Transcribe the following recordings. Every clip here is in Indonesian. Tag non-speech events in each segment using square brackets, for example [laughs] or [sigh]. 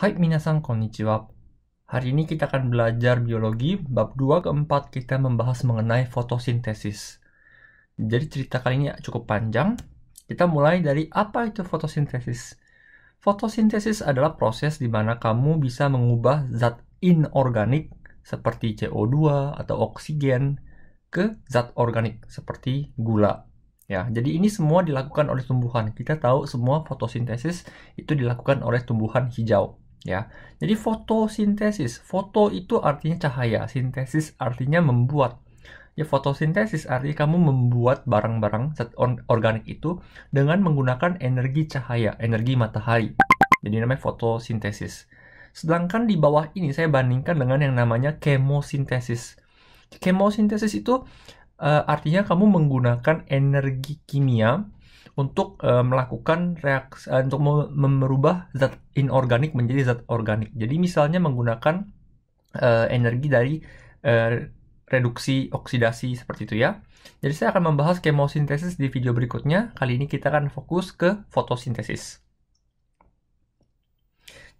Hai, minasan konnichiwa. Hari ini kita akan belajar biologi, bab 2 4 kita membahas mengenai fotosintesis. Jadi cerita kali ini cukup panjang. Kita mulai dari apa itu fotosintesis. Fotosintesis adalah proses di mana kamu bisa mengubah zat inorganik seperti CO2 atau oksigen ke zat organik seperti gula. Ya, jadi ini semua dilakukan oleh tumbuhan. Kita tahu semua fotosintesis itu dilakukan oleh tumbuhan hijau ya. Jadi fotosintesis, foto itu artinya cahaya, sintesis artinya membuat. Ya fotosintesis artinya kamu membuat barang-barang organik itu dengan menggunakan energi cahaya, energi matahari. Jadi namanya fotosintesis. Sedangkan di bawah ini saya bandingkan dengan yang namanya kemosintesis. Kemosintesis itu uh, artinya kamu menggunakan energi kimia untuk e, melakukan reaksi eh, untuk merubah zat inorganik menjadi zat organik. Jadi misalnya menggunakan e, energi dari e, reduksi oksidasi seperti itu ya. Jadi saya akan membahas kemosintesis di video berikutnya. Kali ini kita akan fokus ke fotosintesis.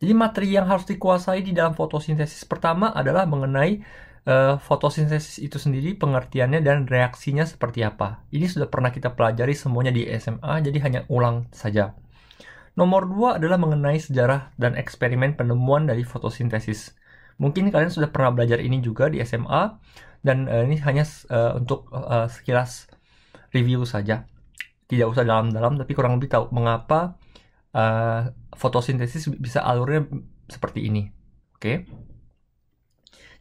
Jadi materi yang harus dikuasai di dalam fotosintesis pertama adalah mengenai Eh, fotosintesis itu sendiri pengertiannya dan reaksinya seperti apa. Ini sudah pernah kita pelajari semuanya di SMA, jadi hanya ulang saja. Nomor dua adalah mengenai sejarah dan eksperimen penemuan dari fotosintesis. Mungkin kalian sudah pernah belajar ini juga di SMA, dan uh, ini hanya uh, untuk uh, sekilas review saja. Tidak usah dalam-dalam, tapi kurang lebih tahu mengapa uh, fotosintesis bisa alurnya seperti ini. Oke. Okay?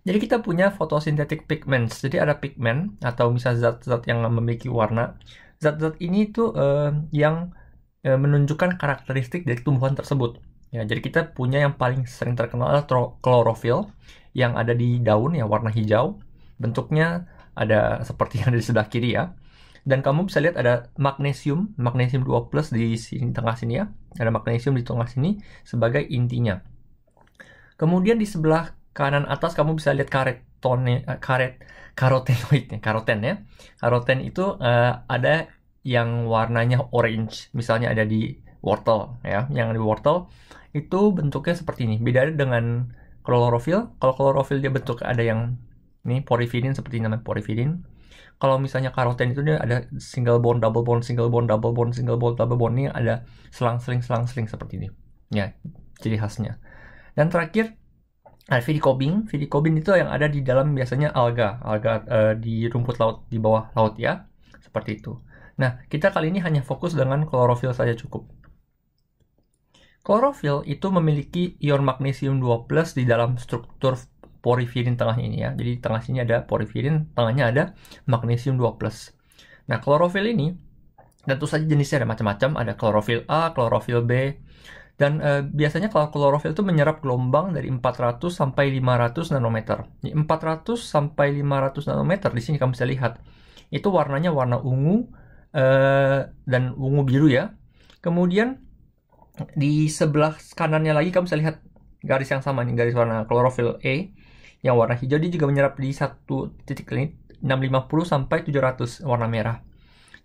Jadi kita punya fotosintetik pigments. Jadi ada pigmen atau misalnya zat-zat yang memiliki warna. Zat-zat ini itu uh, eh, yang uh, menunjukkan karakteristik dari tumbuhan tersebut. Ya, jadi kita punya yang paling sering terkenal adalah klorofil yang ada di daun ya warna hijau. Bentuknya ada [laughs] seperti yang ada di sebelah kiri ya. Dan kamu bisa lihat ada magnesium, magnesium 2 plus di sini tengah sini ya. Ada magnesium di tengah sini sebagai intinya. Kemudian di sebelah kanan atas kamu bisa lihat karet tone eh, karet karotenoidnya karoten ya karoten itu uh, ada yang warnanya orange misalnya ada di wortel ya yang di wortel itu bentuknya seperti ini beda dengan klorofil kalau klorofil dia bentuk ada yang ini porifidin seperti namanya porifidin kalau misalnya karoten itu dia ada single bond double bond single bond double bond single bond double bond ini ada selang-seling selang-seling seperti ini ya ciri khasnya dan terakhir nah Filicobin. Filicobin itu yang ada di dalam biasanya alga, alga uh, di rumput laut di bawah laut ya, seperti itu. Nah, kita kali ini hanya fokus dengan klorofil saja cukup. Klorofil itu memiliki ion magnesium 2 di dalam struktur porifirin tengah ini ya. Jadi tengah sini ada porifirin, tengahnya ada magnesium 2 Nah, klorofil ini tentu saja jenisnya ada macam-macam, ada klorofil A, klorofil B, dan e, biasanya kalau klorofil itu menyerap gelombang dari 400 sampai 500 nanometer. 400 sampai 500 nanometer di sini kamu bisa lihat. Itu warnanya warna ungu e, dan ungu biru ya. Kemudian di sebelah kanannya lagi kamu bisa lihat garis yang sama ini garis warna klorofil E. Yang warna hijau dia juga menyerap di satu titik ini 650 sampai 700 warna merah.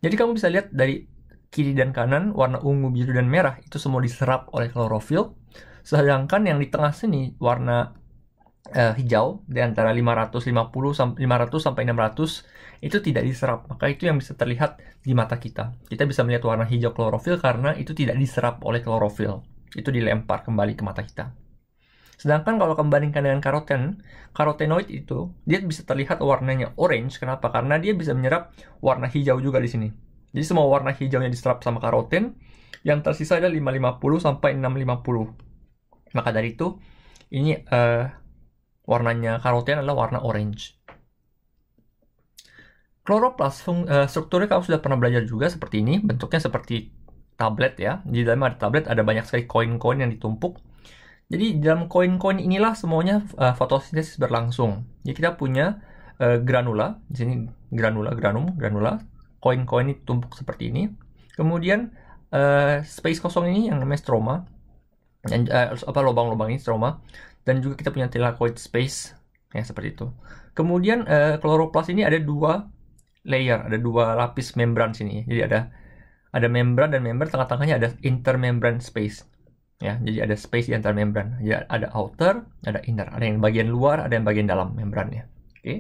Jadi kamu bisa lihat dari kiri dan kanan, warna ungu, biru, dan merah, itu semua diserap oleh klorofil. Sedangkan yang di tengah sini, warna uh, hijau, di antara 550 sampai 500 sampai 600, itu tidak diserap. Maka itu yang bisa terlihat di mata kita. Kita bisa melihat warna hijau klorofil karena itu tidak diserap oleh klorofil. Itu dilempar kembali ke mata kita. Sedangkan kalau kembandingkan dengan karoten, karotenoid itu dia bisa terlihat warnanya orange. Kenapa? Karena dia bisa menyerap warna hijau juga di sini. Jadi semua warna hijaunya diserap sama karoten, yang tersisa ada 550 sampai 650. Maka dari itu, ini uh, warnanya karoten adalah warna orange. Kloroplas, uh, eh, strukturnya kamu sudah pernah belajar juga seperti ini, bentuknya seperti tablet ya. Di dalam ada tablet, ada banyak sekali koin-koin yang ditumpuk. Jadi dalam koin-koin inilah semuanya uh, fotosintesis berlangsung. Jadi kita punya granula, di sini granula, granum, granula, koin-koin ini tumpuk seperti ini. Kemudian uh, space kosong ini yang namanya stroma dan uh, apa lubang-lubang ini stroma dan juga kita punya telakoid space ya seperti itu. Kemudian uh, eh, kloroplas ini ada dua layer, ada dua lapis membran sini. Jadi ada ada membran dan membran tengah-tengahnya ada intermembran space. Ya, jadi ada space di antara membran. Jadi ada outer, ada inner, ada yang bagian luar, ada yang bagian dalam membrannya. Oke. Okay.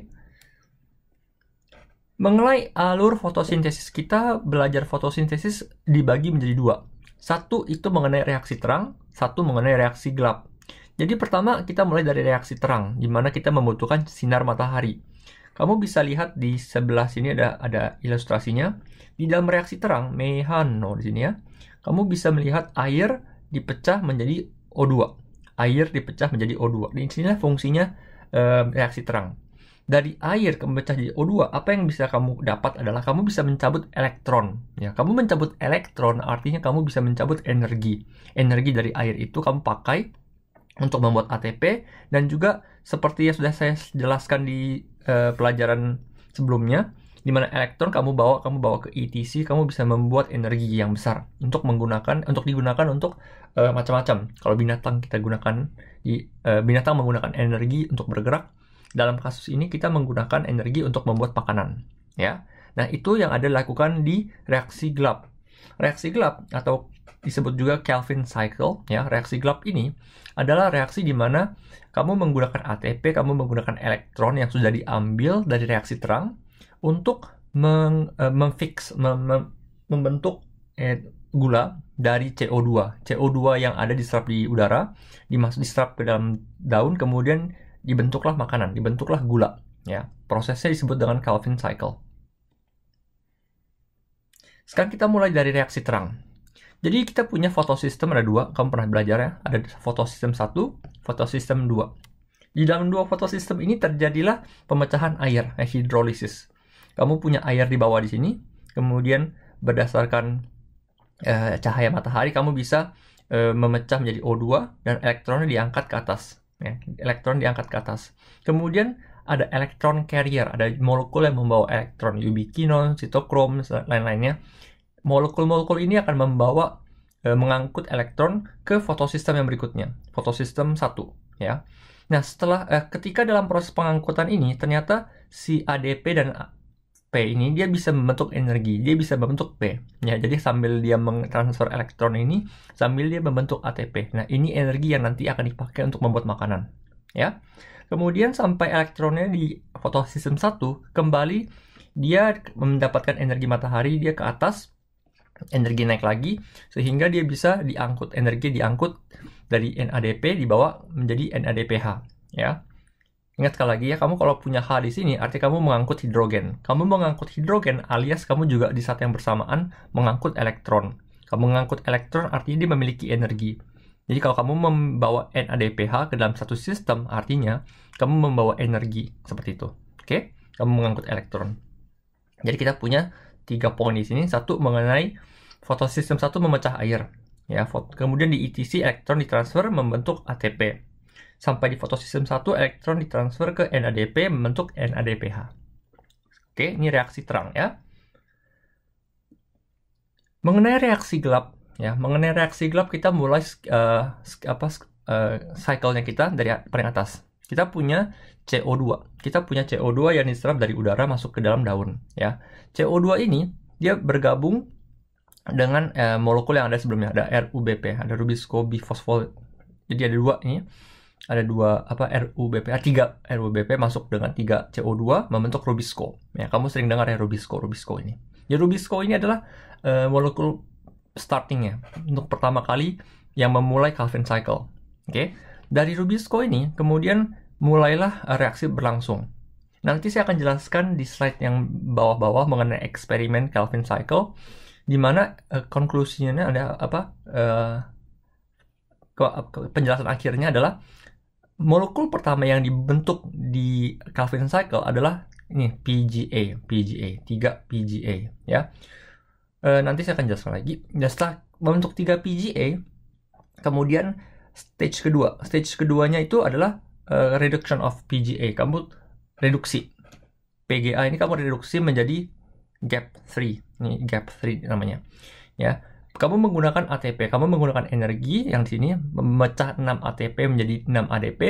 Mengenai alur fotosintesis, kita belajar fotosintesis dibagi menjadi dua. Satu itu mengenai reaksi terang, satu mengenai reaksi gelap. Jadi pertama kita mulai dari reaksi terang, di mana kita membutuhkan sinar matahari. Kamu bisa lihat di sebelah sini ada ada ilustrasinya. Di dalam reaksi terang, mehano di sini ya, kamu bisa melihat air dipecah menjadi O2. Air dipecah menjadi O2. Di sinilah fungsinya e, reaksi terang dari air kamu pecah jadi O2, apa yang bisa kamu dapat adalah kamu bisa mencabut elektron. Ya, kamu mencabut elektron artinya kamu bisa mencabut energi. Energi dari air itu kamu pakai untuk membuat ATP dan juga seperti yang sudah saya jelaskan di uh, pelajaran sebelumnya, di mana elektron kamu bawa kamu bawa ke ETC, kamu bisa membuat energi yang besar untuk menggunakan untuk digunakan untuk uh, macam-macam. Kalau binatang kita gunakan uh, binatang menggunakan energi untuk bergerak dalam kasus ini kita menggunakan energi untuk membuat makanan, ya. Nah, itu yang ada dilakukan di reaksi gelap. Reaksi gelap atau disebut juga Kelvin cycle, ya. Reaksi gelap ini adalah reaksi di mana kamu menggunakan ATP, kamu menggunakan elektron yang sudah diambil dari reaksi terang untuk meng, uh, memfix mem, mem, membentuk eh, gula dari CO2. CO2 yang ada diserap di udara dimasuk diserap ke dalam daun kemudian dibentuklah makanan, dibentuklah gula. Ya, prosesnya disebut dengan Calvin cycle. Sekarang kita mulai dari reaksi terang. Jadi kita punya fotosistem ada dua, kamu pernah belajar ya. Ada fotosistem satu, fotosistem dua. Di dalam dua fotosistem ini terjadilah pemecahan air, eh, hidrolisis. Kamu punya air di bawah di sini, kemudian berdasarkan eh, cahaya matahari kamu bisa eh, memecah menjadi O2 dan elektronnya diangkat ke atas ya, elektron diangkat ke atas. Kemudian ada elektron carrier, ada molekul yang membawa elektron, ubiquinon, sitokrom, lain-lainnya. Molekul-molekul ini akan membawa e, mengangkut elektron ke fotosistem yang berikutnya, fotosistem satu. ya. Nah, setelah e, ketika dalam proses pengangkutan ini ternyata si ADP dan P ini dia bisa membentuk energi, dia bisa membentuk P. Ya, jadi sambil dia mentransfer elektron ini, sambil dia membentuk ATP. Nah, ini energi yang nanti akan dipakai untuk membuat makanan. Ya. Kemudian sampai elektronnya di fotosistem 1 kembali dia mendapatkan energi matahari dia ke atas energi naik lagi sehingga dia bisa diangkut energi diangkut dari NADP dibawa menjadi NADPH ya Ingat sekali lagi ya, kamu kalau punya H di sini, arti kamu mengangkut hidrogen. Kamu mengangkut hidrogen alias kamu juga di saat yang bersamaan mengangkut elektron. Kamu mengangkut elektron artinya dia memiliki energi. Jadi kalau kamu membawa NADPH ke dalam satu sistem, artinya kamu membawa energi, seperti itu. Oke? Kamu mengangkut elektron. Jadi kita punya tiga poin di sini. Satu mengenai fotosistem satu memecah air. ya. Kemudian di ETC, elektron ditransfer membentuk ATP. Sampai di fotosistem 1, elektron ditransfer ke NADP membentuk NADPH. Oke, ini reaksi terang ya. Mengenai reaksi gelap, ya, mengenai reaksi gelap kita mulai uh, apa uh, cycle-nya kita dari paling atas. Kita punya CO2. Kita punya CO2 yang diserap dari udara masuk ke dalam daun, ya. CO2 ini dia bergabung dengan eh, molekul yang ada sebelumnya ada RUBP ada rubisco bifosfol jadi ada dua ini ada dua apa RUBP, ah, tiga RUBP masuk dengan tiga CO2 membentuk Rubisco. Ya, kamu sering dengar ya Rubisco, Rubisco ini. Jadi ya, Rubisco ini adalah uh, molekul startingnya untuk pertama kali yang memulai Calvin cycle. Oke, okay? dari Rubisco ini kemudian mulailah eh, reaksi berlangsung. Nanti saya akan jelaskan di slide yang bawah-bawah mengenai eksperimen Calvin cycle, di mana uh, konklusinya ada apa? Uh, penjelasan akhirnya adalah molekul pertama yang dibentuk di Calvin cycle adalah ini PGA, PGA, 3 PGA ya. E, nanti saya akan jelaskan lagi. Dan nah, setelah membentuk 3 PGA, kemudian stage kedua. Stage keduanya itu adalah e, reduction of PGA. Kamu reduksi. PGA ini kamu reduksi menjadi gap 3. Ini gap 3 namanya. Ya kamu menggunakan ATP, kamu menggunakan energi yang di sini memecah 6 ATP menjadi 6 ADP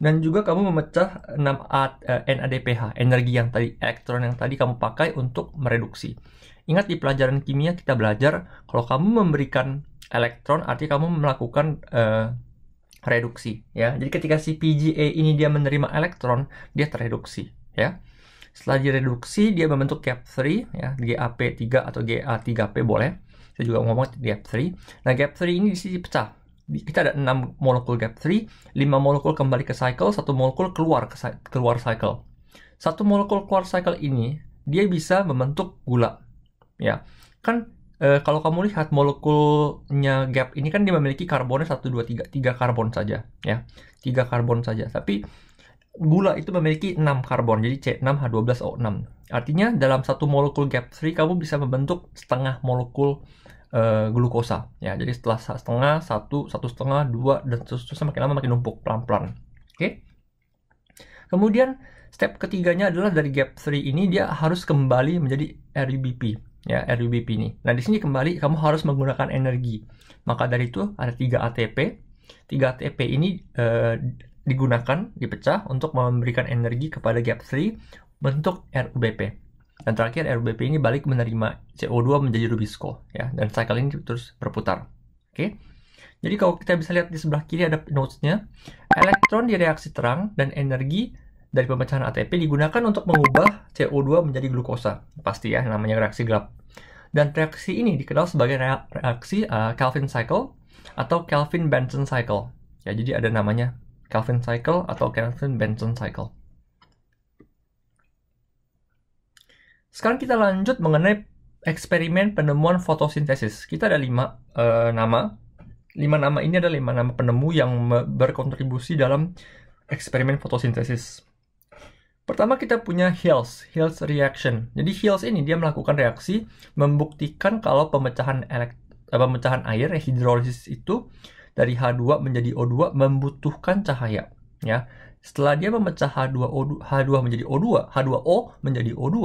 dan juga kamu memecah 6 A, NADPH, eh, energi yang tadi elektron yang tadi kamu pakai untuk mereduksi. Ingat di pelajaran kimia kita belajar kalau kamu memberikan elektron artinya kamu melakukan eh, reduksi ya. Jadi ketika si PGA ini dia menerima elektron, dia tereduksi ya. Setelah direduksi dia membentuk gap 3 ya, GAP3 atau GA3P boleh saya juga ngomong gap 3 nah gap 3 ini di sisi pecah kita ada 6 molekul gap 3 5 molekul kembali ke cycle satu molekul keluar ke keluar cycle satu molekul keluar cycle ini dia bisa membentuk gula ya kan e, kalau kamu lihat molekulnya gap ini kan dia memiliki karbonnya 1, 2, 3, 3 karbon saja ya 3 karbon saja tapi gula itu memiliki 6 karbon jadi C6H12O6 Artinya dalam satu molekul GAP3 kamu bisa membentuk setengah molekul e, glukosa. Ya, jadi setelah setengah, satu, satu setengah, dua, dan seterusnya makin lama makin numpuk pelan-pelan. Oke? Okay? Kemudian step ketiganya adalah dari GAP3 ini dia harus kembali menjadi RUBP. Ya, RUBP ini. Nah, di sini kembali kamu harus menggunakan energi. Maka dari itu ada tiga ATP. tiga ATP ini e, digunakan, dipecah untuk memberikan energi kepada GAP3 bentuk RUBP. Dan terakhir RUBP ini balik menerima CO2 menjadi Rubisco ya dan cycle ini terus berputar. Oke. Okay? Jadi kalau kita bisa lihat di sebelah kiri ada notes-nya. elektron di reaksi terang dan energi dari pemecahan ATP digunakan untuk mengubah CO2 menjadi glukosa. Pasti ya namanya reaksi gelap. Dan reaksi ini dikenal sebagai reaksi uh, eh, Calvin cycle atau Calvin Benson cycle. Ya, jadi ada namanya Calvin cycle atau Calvin Benson cycle. Sekarang kita lanjut mengenai eksperimen penemuan fotosintesis. Kita ada lima uh, nama. Lima nama ini adalah lima nama penemu yang berkontribusi dalam eksperimen fotosintesis. Pertama kita punya Hills, Hills reaction. Jadi Hills ini dia melakukan reaksi membuktikan kalau pemecahan elekt eh, pemecahan air eh, hidrolisis itu dari H2 menjadi O2 membutuhkan cahaya, ya. Setelah dia memecah H2O2, h 2 menjadi O2, H2O menjadi O2,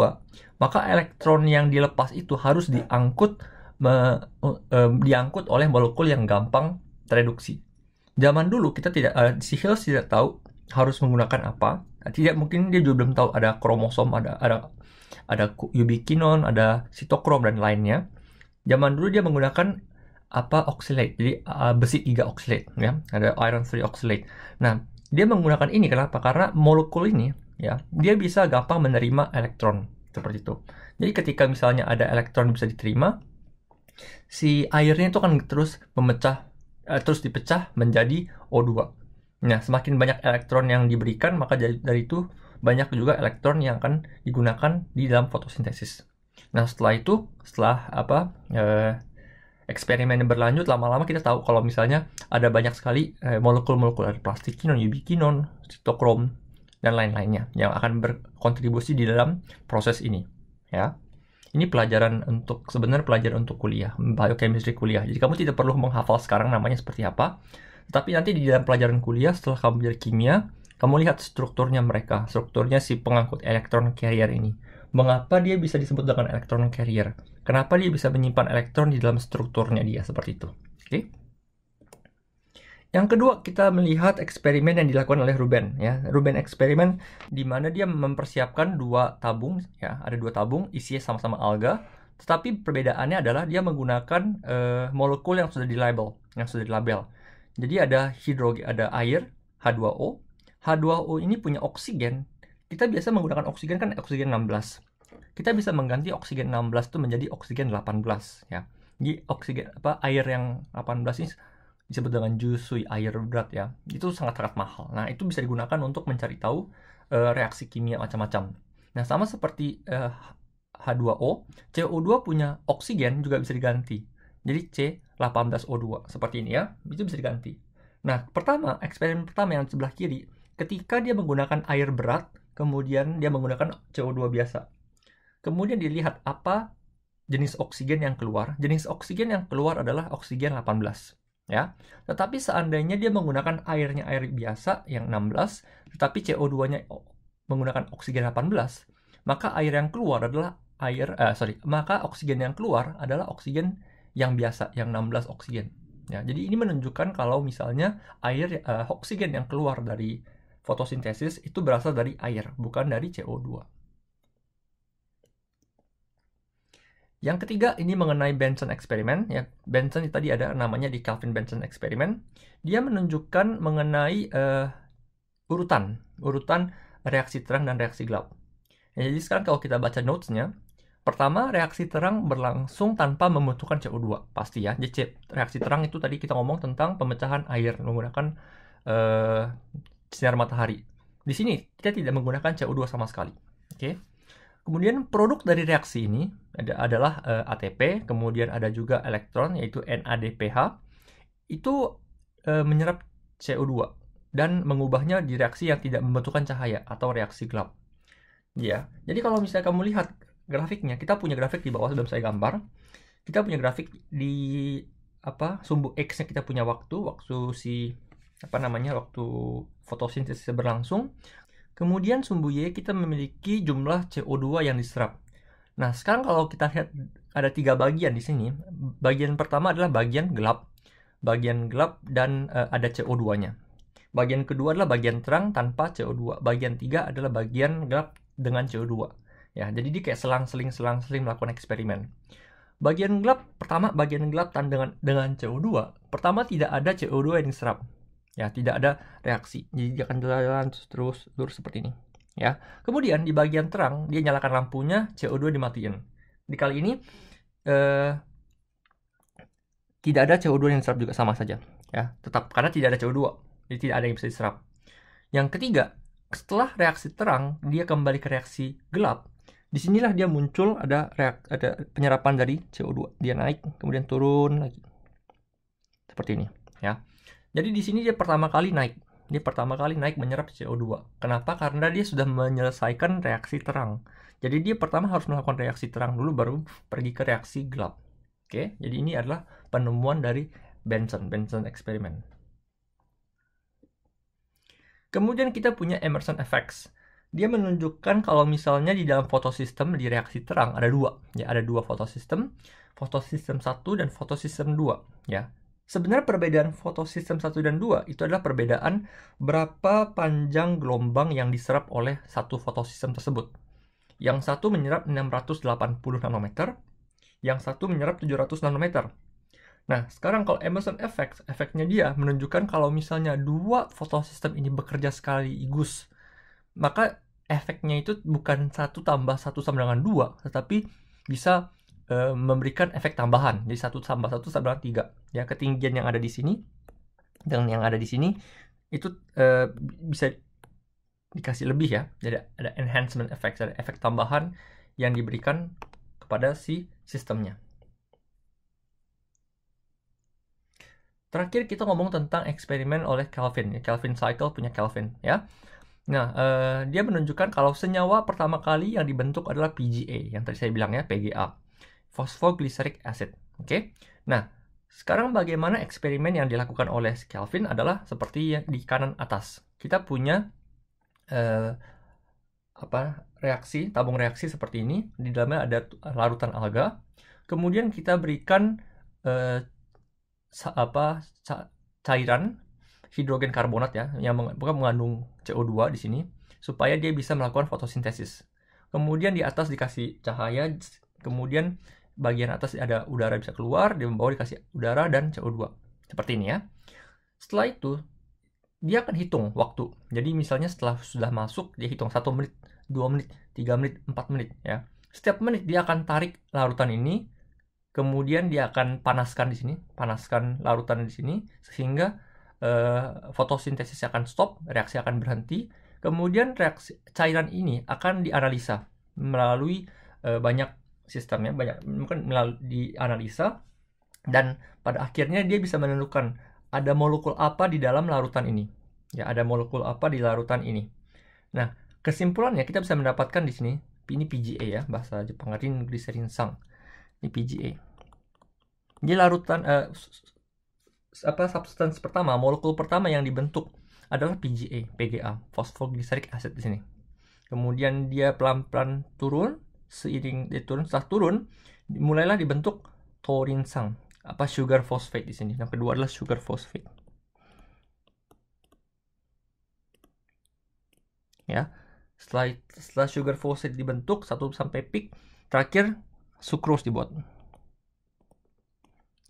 maka elektron yang dilepas itu harus diangkut me, um, diangkut oleh molekul yang gampang tereduksi. Zaman dulu kita tidak uh, si Hills tidak tahu harus menggunakan apa. Tidak mungkin dia juga belum tahu ada kromosom, ada ada ada ubiquinon, ada sitokrom dan lainnya. Zaman dulu dia menggunakan apa oxalate jadi uh, besi 3 oxalate ya ada iron 3 oxalate nah dia menggunakan ini kenapa? Karena molekul ini ya, dia bisa gampang menerima elektron seperti itu. Jadi ketika misalnya ada elektron bisa diterima, si airnya itu akan terus memecah eh, terus dipecah menjadi O2. Nah, semakin banyak elektron yang diberikan, maka dari, itu banyak juga elektron yang akan digunakan di dalam fotosintesis. Nah, setelah itu, setelah apa? Eh, Eksperimen yang berlanjut lama-lama kita tahu kalau misalnya ada banyak sekali eh, molekul-molekul dari plastik kinon, ubiquinon, sitokrom dan lain-lainnya yang akan berkontribusi di dalam proses ini ya. Ini pelajaran untuk sebenarnya pelajaran untuk kuliah, biochemistry kuliah. Jadi kamu tidak perlu menghafal sekarang namanya seperti apa, tetapi nanti di dalam pelajaran kuliah setelah kamu belajar kimia, kamu lihat strukturnya mereka, strukturnya si pengangkut elektron carrier ini. Mengapa dia bisa disebut dengan elektron carrier? Kenapa dia bisa menyimpan elektron di dalam strukturnya dia seperti itu? Oke. Okay. Yang kedua, kita melihat eksperimen yang dilakukan oleh Ruben. Ya. Ruben eksperimen di mana dia mempersiapkan dua tabung, ya, ada dua tabung, isinya sama-sama alga, tetapi perbedaannya adalah dia menggunakan uh, molekul yang sudah di label yang sudah di label Jadi ada hidrogen, ada air H2O. H2O ini punya oksigen. Kita biasa menggunakan oksigen kan oksigen 16 kita bisa mengganti oksigen 16 itu menjadi oksigen 18 ya. Jadi oksigen apa air yang 18 ini disebut dengan jusui air berat ya. Itu sangat-sangat mahal. Nah, itu bisa digunakan untuk mencari tahu uh, reaksi kimia macam-macam. Nah, sama seperti uh, eh, H2O, CO2 punya oksigen juga bisa diganti. Jadi C18O2 seperti ini ya, itu bisa diganti. Nah, pertama, eksperimen pertama yang sebelah kiri, ketika dia menggunakan air berat, kemudian dia menggunakan CO2 biasa Kemudian dilihat apa jenis oksigen yang keluar. Jenis oksigen yang keluar adalah oksigen 18 ya. Tetapi seandainya dia menggunakan airnya air biasa yang 16, tetapi CO2-nya menggunakan oksigen 18, maka air yang keluar adalah air eh, sorry, maka oksigen yang keluar adalah oksigen yang biasa yang 16 oksigen. Ya, jadi ini menunjukkan kalau misalnya air eh, oksigen yang keluar dari fotosintesis itu berasal dari air, bukan dari CO2. Yang ketiga ini mengenai Benson eksperimen ya. Benson tadi ada namanya di Calvin Benson eksperimen. Dia menunjukkan mengenai uh, urutan, urutan reaksi terang dan reaksi gelap. Ya, jadi sekarang kalau kita baca notesnya, pertama reaksi terang berlangsung tanpa membutuhkan CO2 pasti ya. Jadi reaksi terang itu tadi kita ngomong tentang pemecahan air menggunakan uh, sinar matahari. Di sini kita tidak menggunakan CO2 sama sekali. Oke. Okay? Kemudian produk dari reaksi ini adalah eh, ATP, kemudian ada juga elektron yaitu NADPH. Itu eh, menyerap CO2 dan mengubahnya di reaksi yang tidak membutuhkan cahaya atau reaksi gelap. Ya. Jadi kalau misalnya kamu lihat grafiknya, kita punya grafik di bawah sebelum saya gambar. Kita punya grafik di apa? sumbu X-nya kita punya waktu, waktu si apa namanya? waktu fotosintesis berlangsung. Kemudian sumbu Y kita memiliki jumlah CO2 yang diserap. Nah, sekarang kalau kita lihat ada tiga bagian di sini. Bagian pertama adalah bagian gelap. Bagian gelap dan uh, ada CO2-nya. Bagian kedua adalah bagian terang tanpa CO2. Bagian tiga adalah bagian gelap dengan CO2. Ya, jadi dia kayak selang-seling selang-seling melakukan eksperimen. Bagian gelap pertama bagian gelap dengan dengan CO2. Pertama tidak ada CO2 yang diserap ya tidak ada reaksi jadi dia akan jalan terus lurus seperti ini ya kemudian di bagian terang dia nyalakan lampunya CO2 dimatiin di kali ini eh, tidak ada CO2 yang diserap juga sama saja ya tetap karena tidak ada CO2 jadi tidak ada yang bisa diserap yang ketiga setelah reaksi terang dia kembali ke reaksi gelap disinilah dia muncul ada reak, ada penyerapan dari CO2 dia naik kemudian turun lagi seperti ini ya jadi di sini dia pertama kali naik. Dia pertama kali naik menyerap CO2. Kenapa? Karena dia sudah menyelesaikan reaksi terang. Jadi dia pertama harus melakukan reaksi terang dulu baru pergi ke reaksi gelap. Oke, jadi ini adalah penemuan dari Benson, Benson eksperimen. Kemudian kita punya Emerson effects. Dia menunjukkan kalau misalnya di dalam fotosistem di reaksi terang ada dua, ya ada dua fotosistem, fotosistem 1 dan fotosistem 2, ya. Sebenarnya perbedaan fotosistem 1 dan 2 itu adalah perbedaan berapa panjang gelombang yang diserap oleh satu fotosistem tersebut. Yang satu menyerap 680 nanometer, yang satu menyerap 700 nanometer. Nah, sekarang kalau Emerson Effect, efeknya dia menunjukkan kalau misalnya dua fotosistem ini bekerja sekali sekaligus, maka efeknya itu bukan satu tambah satu sama dengan dua, tetapi bisa Eh, memberikan efek tambahan. Jadi satu tambah satu sama tiga. Ya ketinggian yang ada di sini dengan yang ada di sini itu e, bisa dikasih lebih ya. Jadi ada enhancement effect, ada efek tambahan yang diberikan kepada si sistemnya. Terakhir kita ngomong tentang eksperimen oleh Kelvin. Ya, Kelvin Cycle punya Kelvin ya. Nah, eh, dia menunjukkan kalau senyawa pertama kali yang dibentuk adalah PGA, yang tadi saya bilang ya, PGA phosphoglyceric acid. Oke. Okay? Nah, sekarang bagaimana eksperimen yang dilakukan oleh Kelvin adalah seperti yang di kanan atas. Kita punya eh, apa reaksi tabung reaksi seperti ini di dalamnya ada larutan alga. Kemudian kita berikan eh, apa ca cairan hidrogen karbonat ya yang bukan mengandung CO2 di sini supaya dia bisa melakukan fotosintesis. Kemudian di atas dikasih cahaya, kemudian bagian atas ada udara bisa keluar, di bawah dikasih udara dan CO2. Seperti ini ya. Setelah itu, dia akan hitung waktu. Jadi misalnya setelah sudah masuk, dia hitung 1 menit, 2 menit, 3 menit, 4 menit ya. Setiap menit dia akan tarik larutan ini, kemudian dia akan panaskan di sini, panaskan larutan di sini sehingga eh, fotosintesis akan stop, reaksi akan berhenti. Kemudian reaksi cairan ini akan dianalisa melalui eh, banyak sistemnya banyak mungkin melalui dianalisa dan pada akhirnya dia bisa menentukan ada molekul apa di dalam larutan ini ya ada molekul apa di larutan ini nah kesimpulannya kita bisa mendapatkan di sini ini PGA ya bahasa Jepang rin glycerin sang ini PGA ini larutan eh, apa substance pertama molekul pertama yang dibentuk adalah PGA PGA phosphoglyceric acid di sini kemudian dia pelan-pelan turun seiring dia turun setelah turun mulailah dibentuk torinsang apa sugar phosphate di sini. Yang kedua adalah sugar phosphate. Ya. Setelah setelah sugar phosphate dibentuk satu sampai peak, terakhir sucrose dibuat.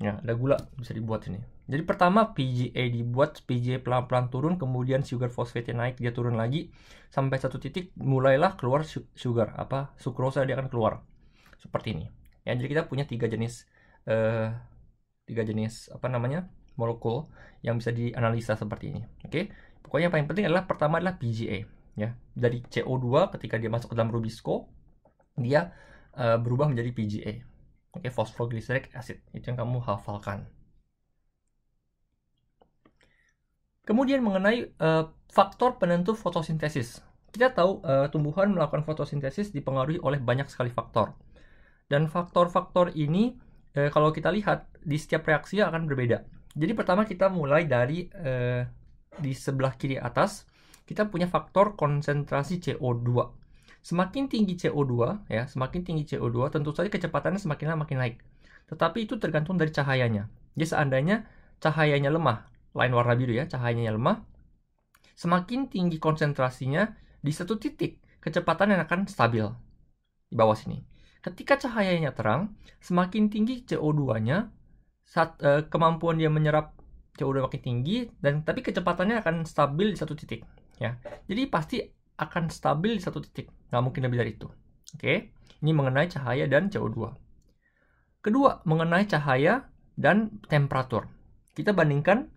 Ya, ada gula bisa dibuat sini Jadi pertama PGA dibuat, PGA pelan-pelan turun, kemudian sugar phosphate naik, dia turun lagi sampai satu titik mulailah keluar sugar apa sukrosa dia akan keluar. Seperti ini. Ya, jadi kita punya tiga jenis eh, tiga jenis apa namanya? molekul yang bisa dianalisa seperti ini. Oke. Pokoknya yang paling penting adalah pertama adalah PGA ya. Dari CO2 ketika dia masuk ke dalam Rubisco dia uh, berubah menjadi PGA Oke, okay, phosphoglyceric acid itu yang kamu hafalkan. Kemudian mengenai uh, faktor penentu fotosintesis. Kita tahu uh, tumbuhan melakukan fotosintesis dipengaruhi oleh banyak sekali faktor. Dan faktor-faktor ini uh, kalau kita lihat di setiap reaksi akan berbeda. Jadi pertama kita mulai dari uh, di sebelah kiri atas kita punya faktor konsentrasi CO2. Semakin tinggi CO2, ya, semakin tinggi CO2, tentu saja kecepatannya semakin lama makin naik. Tetapi itu tergantung dari cahayanya. Jadi seandainya cahayanya lemah, lain warna biru ya, cahayanya lemah, semakin tinggi konsentrasinya di satu titik, kecepatannya akan stabil di bawah sini. Ketika cahayanya terang, semakin tinggi CO2-nya, saat, eh, kemampuan dia menyerap CO2 makin tinggi dan tapi kecepatannya akan stabil di satu titik, ya. Jadi pasti akan stabil di satu titik. Nggak mungkin lebih dari itu. Oke, ini mengenai cahaya dan CO2. Kedua, mengenai cahaya dan temperatur. Kita bandingkan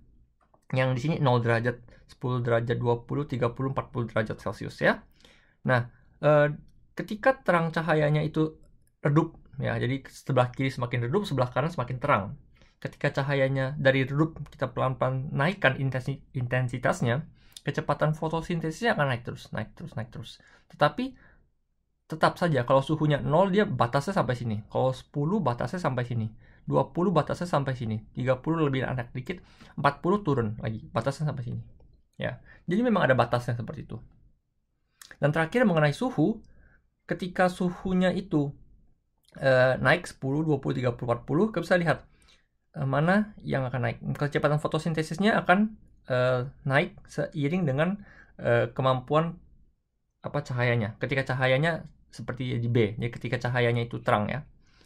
yang di sini 0 derajat, 10 derajat, 20, 30, 40 derajat Celcius ya. Nah, eh, ketika terang cahayanya itu redup ya, jadi sebelah kiri semakin redup, sebelah kanan semakin terang ketika cahayanya dari redup kita pelan-pelan naikkan intensitasnya, kecepatan fotosintesisnya akan naik terus, naik terus, naik terus. Tetapi tetap saja kalau suhunya 0 dia batasnya sampai sini. Kalau 10 batasnya sampai sini. 20 batasnya sampai sini. 30 lebih anak dikit, 40 turun lagi batasnya sampai sini. Ya. Jadi memang ada batasnya seperti itu. Dan terakhir mengenai suhu, ketika suhunya itu eh, naik 10, 20, 30, 40, kita bisa lihat eh, mana yang akan naik. Kecepatan fotosintesisnya akan uh, naik seiring dengan uh, kemampuan apa cahayanya. Ketika cahayanya seperti di B, jadi ya, ketika cahayanya itu terang ya.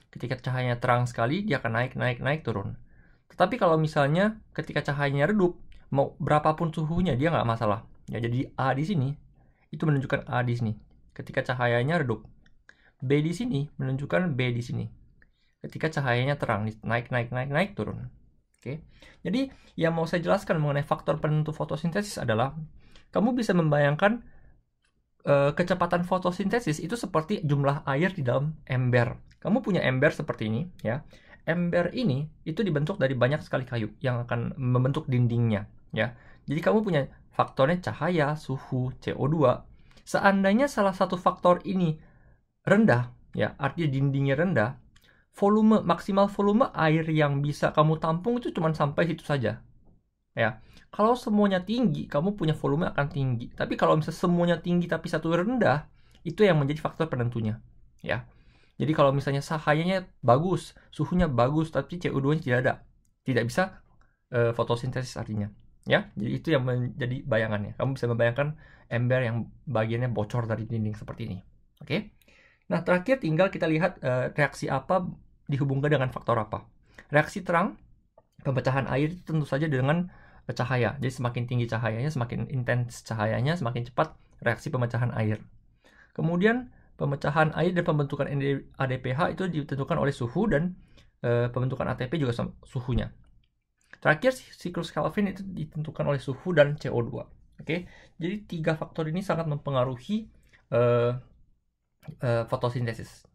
Ketika cahayanya terang sekali, dia akan naik, naik, naik, turun. Tetapi kalau misalnya ketika cahayanya redup, mau berapapun suhunya dia nggak masalah. Ya, jadi A di sini itu menunjukkan A di sini ketika cahayanya redup. B di sini menunjukkan B di sini ketika cahayanya terang, naik, naik, naik, naik, turun. Oke. Okay? Jadi yang mau saya jelaskan mengenai faktor penentu fotosintesis adalah kamu bisa membayangkan e, kecepatan fotosintesis itu seperti jumlah air di dalam ember. Kamu punya ember seperti ini, ya. Ember ini itu dibentuk dari banyak sekali kayu yang akan membentuk dindingnya, ya. Jadi kamu punya faktornya cahaya, suhu, CO2. Seandainya salah satu faktor ini rendah, ya, artinya dindingnya rendah, volume maksimal volume air yang bisa kamu tampung itu cuma sampai situ saja. Ya. Kalau semuanya tinggi, kamu punya volume akan tinggi. Tapi kalau misalnya semuanya tinggi tapi satu rendah, itu yang menjadi faktor penentunya. Ya. Jadi kalau misalnya cahayanya bagus, suhunya bagus, tapi CO2-nya tidak ada, tidak bisa e, fotosintesis artinya. Ya, jadi itu yang menjadi bayangannya. Kamu bisa membayangkan ember yang bagiannya bocor dari dinding seperti ini. Oke. Okay? Nah, terakhir tinggal kita lihat uh, reaksi apa dihubungkan dengan faktor apa? Reaksi terang, pemecahan air itu tentu saja dengan eh, cahaya. Jadi semakin tinggi cahayanya, semakin intens cahayanya, semakin cepat reaksi pemecahan air. Kemudian pemecahan air dan pembentukan ADPH itu ditentukan oleh suhu dan e, pembentukan ATP juga suhunya. Terakhir siklus Kelvin itu ditentukan oleh suhu dan CO2. Oke, jadi tiga faktor ini sangat mempengaruhi e, e, fotosintesis.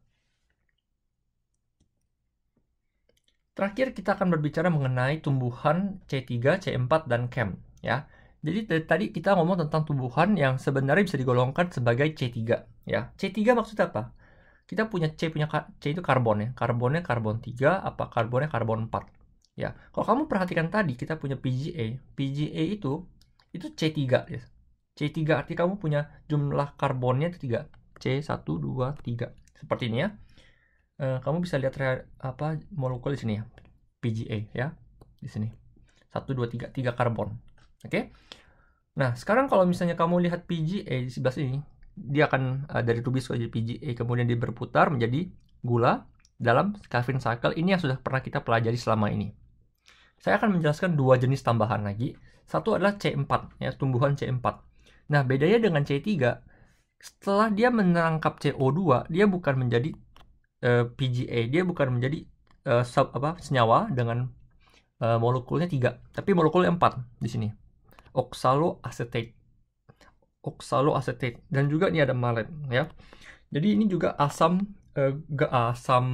Terakhir kita akan berbicara mengenai tumbuhan C3, C4, dan CAM. Ya. Jadi tadi kita ngomong tentang tumbuhan yang sebenarnya bisa digolongkan sebagai C3. Ya. C3 maksudnya apa? Kita punya C, punya C itu karbon ya. Karbonnya karbon 3, apa karbonnya karbon 4. Ya, kalau kamu perhatikan tadi kita punya PGA. PGA itu itu C3 ya. C3 arti kamu punya jumlah karbonnya itu 3. C1 2 3. Seperti ini ya. Eh, kamu bisa lihat rea, apa molekul di sini ya PGA ya di sini satu dua tiga tiga karbon oke okay? nah sekarang kalau misalnya kamu lihat PGA di sebelah sini dia akan uh, dari rubis menjadi PGA kemudian dia berputar menjadi gula dalam Calvin cycle ini yang sudah pernah kita pelajari selama ini saya akan menjelaskan dua jenis tambahan lagi satu adalah C4 ya tumbuhan C4 nah bedanya dengan C3 setelah dia menangkap CO2 dia bukan menjadi Eh, PGA dia bukan menjadi uh, sub, apa senyawa dengan uh, molekulnya tiga, tapi molekulnya empat di sini. Oxaloacetate, oxaloacetate, dan juga ini ada malat ya. Jadi ini juga asam uh, asam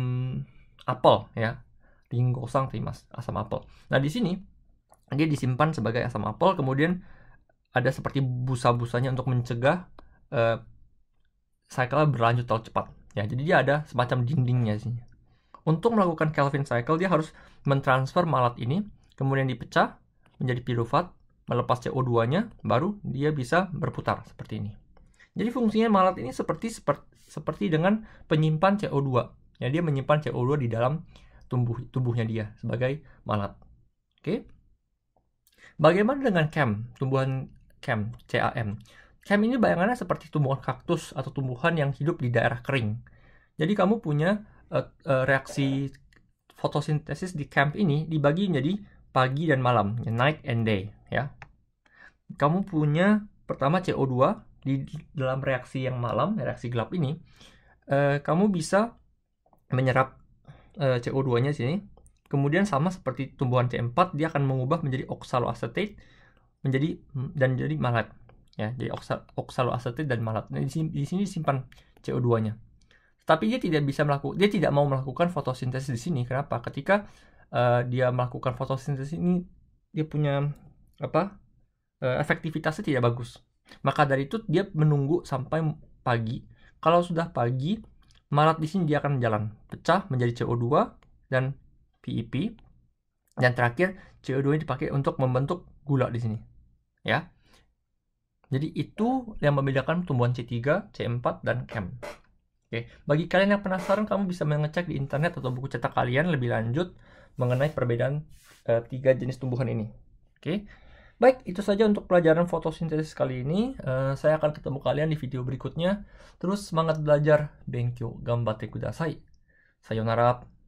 apel ya, ringgosang mas asam apel. Nah di sini dia disimpan sebagai asam apel, kemudian ada seperti busa-busanya untuk mencegah uh, cycle berlanjut terlalu cepat Ya, jadi dia ada semacam dindingnya sih. Untuk melakukan Kelvin cycle, dia harus mentransfer malat ini, kemudian dipecah menjadi piruvat, melepas CO2-nya, baru dia bisa berputar seperti ini. Jadi fungsinya malat ini seperti seperti dengan penyimpan CO2. Ya, dia menyimpan CO2 di dalam tubuh tubuhnya dia sebagai malat. Oke. Okay? Bagaimana dengan CAM, tumbuhan CAM, CAM? Kem ini bayangannya seperti tumbuhan kaktus atau tumbuhan yang hidup di daerah kering. Jadi kamu punya uh, uh, reaksi fotosintesis di camp ini dibagi menjadi pagi dan malam, ya, night and day, ya. Kamu punya pertama CO2 di dalam reaksi yang malam, reaksi gelap ini, uh, kamu bisa menyerap uh, CO2-nya sini. Kemudian sama seperti tumbuhan C4, dia akan mengubah menjadi oksaloacetate menjadi dan jadi malat ya jadi oksaloasetat dan malat nah, di sini disimpan CO2-nya tapi dia tidak bisa melakukan dia tidak mau melakukan fotosintesis di sini kenapa ketika uh, dia melakukan fotosintesis ini dia punya apa uh, efektivitasnya tidak bagus maka dari itu dia menunggu sampai pagi kalau sudah pagi malat di sini dia akan jalan pecah menjadi CO2 dan PEP e dan terakhir CO2 ini dipakai untuk membentuk gula di sini ya jadi itu yang membedakan tumbuhan C3, C4, dan CAM. Oke, bagi kalian yang penasaran, kamu bisa mengecek di internet atau buku cetak kalian lebih lanjut mengenai perbedaan e, tiga jenis tumbuhan ini. Oke, baik itu saja untuk pelajaran fotosintesis kali ini. E, saya akan ketemu kalian di video berikutnya. Terus semangat belajar. Thank you. Gambatte kudasai. Sayonara.